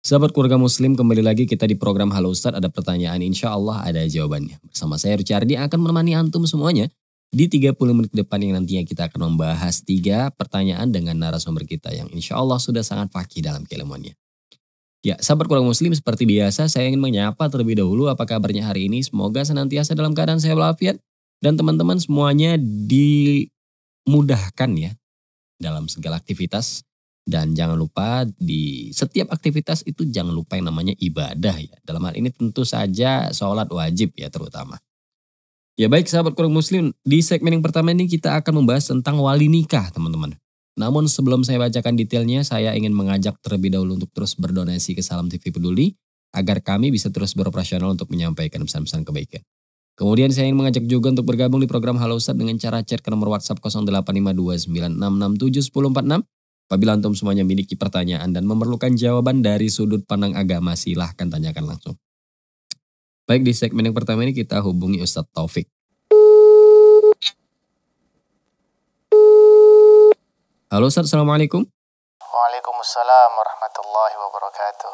Sahabat keluarga muslim, kembali lagi kita di program Halo Ustadz. Ada pertanyaan, insya Allah ada jawabannya. Bersama saya Rucardi akan menemani Antum semuanya di 30 menit ke depan yang nantinya kita akan membahas tiga pertanyaan dengan narasumber kita yang insya Allah sudah sangat fakih dalam keilmuannya. Ya, sahabat keluarga muslim seperti biasa saya ingin menyapa terlebih dahulu apa kabarnya hari ini. Semoga senantiasa dalam keadaan saya walafiat dan teman-teman semuanya dimudahkan ya dalam segala aktivitas dan jangan lupa di setiap aktivitas itu jangan lupa yang namanya ibadah ya. Dalam hal ini tentu saja sholat wajib ya terutama. Ya baik sahabat kurang muslim, di segmen yang pertama ini kita akan membahas tentang wali nikah teman-teman. Namun sebelum saya bacakan detailnya, saya ingin mengajak terlebih dahulu untuk terus berdonasi ke Salam TV Peduli agar kami bisa terus beroperasional untuk menyampaikan pesan-pesan kebaikan. Kemudian saya ingin mengajak juga untuk bergabung di program Halo Ustaz dengan cara chat ke nomor WhatsApp 085296671046 Apabila antum semuanya memiliki pertanyaan dan memerlukan jawaban dari sudut pandang agama, silahkan tanyakan langsung. Baik, di segmen yang pertama ini kita hubungi Ustadz Taufik. Halo Ustadz, Assalamualaikum. Waalaikumsalam warahmatullahi wabarakatuh.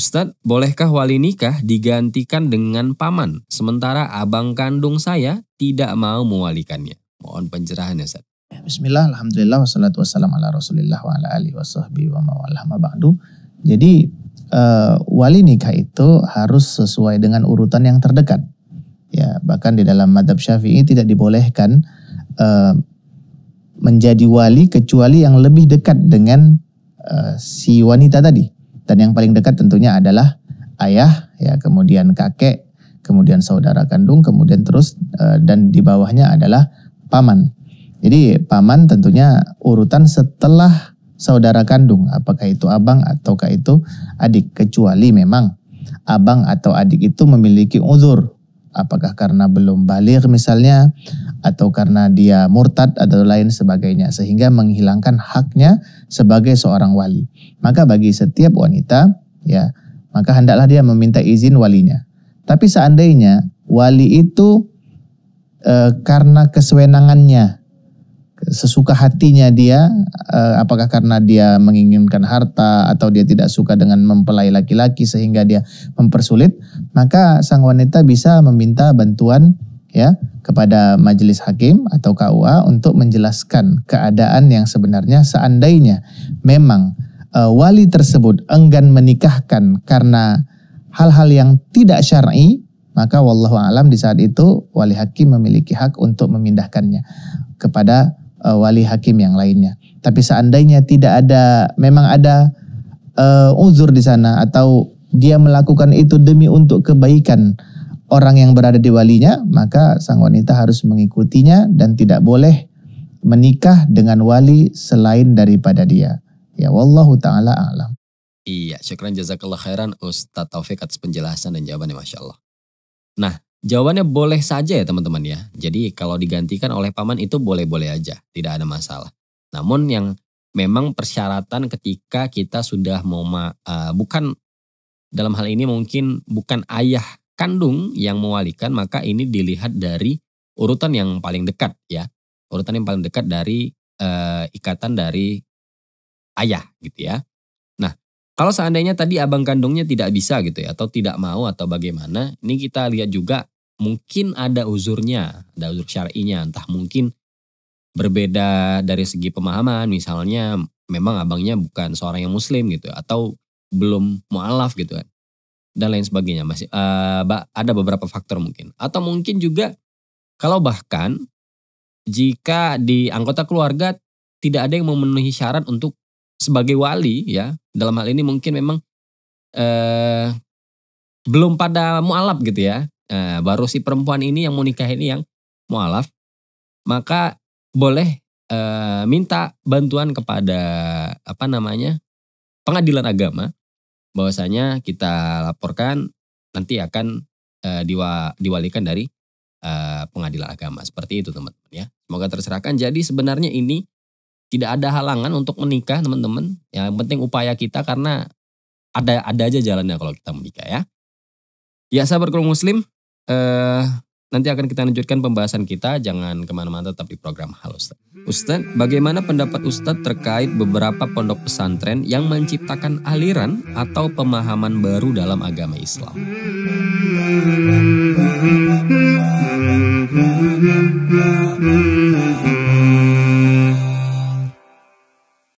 Ustadz, bolehkah wali nikah digantikan dengan paman, sementara abang kandung saya tidak mau mewalikannya? Mohon pencerahan ya Ustadz. Ya, bismillah, Alhamdulillah, wassalatu wassalamu ala rasulillah wa ala alihi wa sahbihi wa mawalah ba'du. Jadi uh, wali nikah itu harus sesuai dengan urutan yang terdekat. Ya, bahkan di dalam madhab syafi'i tidak dibolehkan uh, menjadi wali kecuali yang lebih dekat dengan uh, si wanita tadi. Dan yang paling dekat tentunya adalah ayah, ya kemudian kakek, kemudian saudara kandung, kemudian terus uh, dan di bawahnya adalah paman jadi paman tentunya urutan setelah saudara kandung, apakah itu abang ataukah itu adik, kecuali memang abang atau adik itu memiliki uzur, apakah karena belum balik misalnya, atau karena dia murtad atau lain sebagainya, sehingga menghilangkan haknya sebagai seorang wali. Maka bagi setiap wanita, ya maka hendaklah dia meminta izin walinya. Tapi seandainya wali itu e, karena kesewenangannya sesuka hatinya dia eh, apakah karena dia menginginkan harta atau dia tidak suka dengan mempelai laki-laki sehingga dia mempersulit maka sang wanita bisa meminta bantuan ya kepada majelis hakim atau KUA untuk menjelaskan keadaan yang sebenarnya seandainya memang eh, wali tersebut enggan menikahkan karena hal-hal yang tidak syar'i maka wallahu alam di saat itu wali hakim memiliki hak untuk memindahkannya kepada uh, wali hakim yang lainnya. Tapi seandainya tidak ada, memang ada uh, uzur di sana atau dia melakukan itu demi untuk kebaikan orang yang berada di walinya, maka sang wanita harus mengikutinya dan tidak boleh menikah dengan wali selain daripada dia. Ya wallahu taala alam. Iya, syukran jazakallah khairan Ustaz Taufik atas penjelasan dan jawabannya Masya Allah. Nah, Jawabannya boleh saja ya teman-teman ya. Jadi kalau digantikan oleh paman itu boleh-boleh aja, tidak ada masalah. Namun yang memang persyaratan ketika kita sudah mau uh, bukan dalam hal ini mungkin bukan ayah kandung yang mewalikan maka ini dilihat dari urutan yang paling dekat ya. Urutan yang paling dekat dari uh, ikatan dari ayah gitu ya. Kalau seandainya tadi abang kandungnya tidak bisa gitu ya, atau tidak mau atau bagaimana, ini kita lihat juga mungkin ada uzurnya, ada uzur syar'inya, entah mungkin berbeda dari segi pemahaman, misalnya memang abangnya bukan seorang yang muslim gitu, atau belum mualaf gitu kan, dan lain sebagainya. Masih uh, ada beberapa faktor mungkin, atau mungkin juga kalau bahkan jika di anggota keluarga tidak ada yang memenuhi syarat untuk sebagai wali ya dalam hal ini mungkin memang eh, belum pada mualaf gitu ya eh, baru si perempuan ini yang mau nikah ini yang mualaf maka boleh eh, minta bantuan kepada apa namanya pengadilan agama bahwasanya kita laporkan nanti akan eh, diwa, diwalikan dari eh, pengadilan agama seperti itu teman-teman ya semoga terserahkan jadi sebenarnya ini tidak ada halangan untuk menikah teman-teman. Yang penting upaya kita karena ada ada aja jalannya kalau kita menikah ya. Ya sahabat kaum muslim, eh, nanti akan kita lanjutkan pembahasan kita. Jangan kemana-mana tetap di program Halus. Ustaz. Ustaz, bagaimana pendapat Ustaz terkait beberapa pondok pesantren yang menciptakan aliran atau pemahaman baru dalam agama Islam? Hmm.